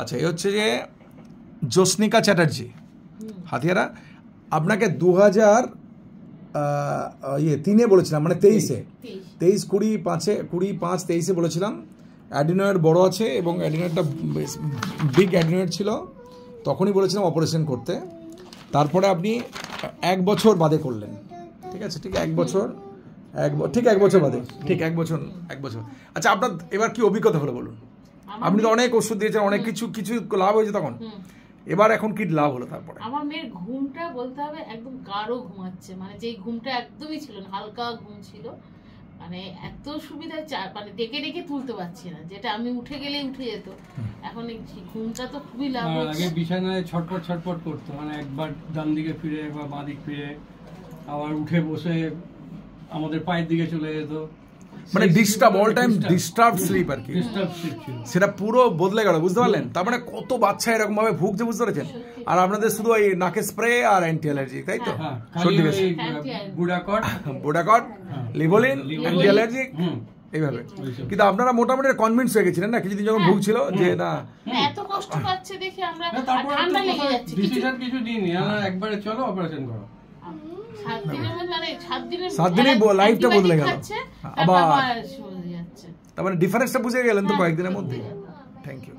আচ্ছা এ হচ্ছে যে জোসনিকা চ্যাটার্জি হাতিয়ারা আপনাকে দু হাজার ইয়ে তিনে বলেছিলাম মানে তেইশে তেইশ কুড়ি পাঁচে কুড়ি পাঁচ তেইশে বলেছিলাম অ্যাডিনয়েড বড় আছে এবং অ্যাডিনয়েডটা বিগ অ্যাডিনয়েড ছিল তখনই বলেছিলাম অপারেশন করতে তারপরে আপনি এক বছর বাদে করলেন ঠিক আছে ঠিক এক বছর এক ঠিক এক বছর বাদে ঠিক এক বছর এক বছর আচ্ছা আপনার এবার কি অভিজ্ঞতা হলো বলুন আপনি তো অনেক ওষুধ দিয়েছেন অনেক কিছু কিছু লাভ হয়েছে তখন এবার এখন কি লাভ হলো তারপরে আমার মেয়ের ঘুমটা বলতে হবে একদম গাঢ় ঘুমাচ্ছে মানে যেই ঘুমটা একদমই ছিল না হালকা ঘুম ছিল মানে এত সুবিধা মানে ডেকে ডেকে তুলতে পারছি না যেটা আমি উঠে গেলেই উঠে যেত এখন ঘুমটা তো খুবই লাভ আগে বিছানায় ছটপট ছটপট করতো মানে একবার ডান দিকে ফিরে একবার বাঁ দিক ফিরে আবার উঠে বসে আমাদের পায়ের দিকে চলে যেত মানে disturb all time disturb sleep আর কি সেটা পুরো বদলে গেল বুঝতে পারলেন তার মানে কত বাচ্চা এরকম ভাবে ভুগছে বুঝতে পেরেছেন আর আপনাদের শুধু ওই নাকে স্প্রে আর অ্যান্টি অ্যালার্জি তাই তো হ্যাঁ, হ্যাঁ, সর্দি বেশি বুডাকট লিভোলিন অ্যান্টি অ্যালার্জি এইভাবে কিন্তু আপনারা মোটামুটি কনভিন্স হয়ে গেছিলেন না কিছুদিন যখন হ্যাঁ। ভুগছিল যে না এত কষ্ট পাচ্ছে দেখে আমরা ঠান্ডা লেগে যাচ্ছে কিছু কিছু দিন একবারে চলো অপারেশন করো মানে লাইফটা বদলে হ্যাঁ, আবার তারপরে মানে ডিফারেন্সটা বুঝে গেলেন তো হ্যাঁ, কয়েকদিনের মধ্যে থ্যাংক ইউ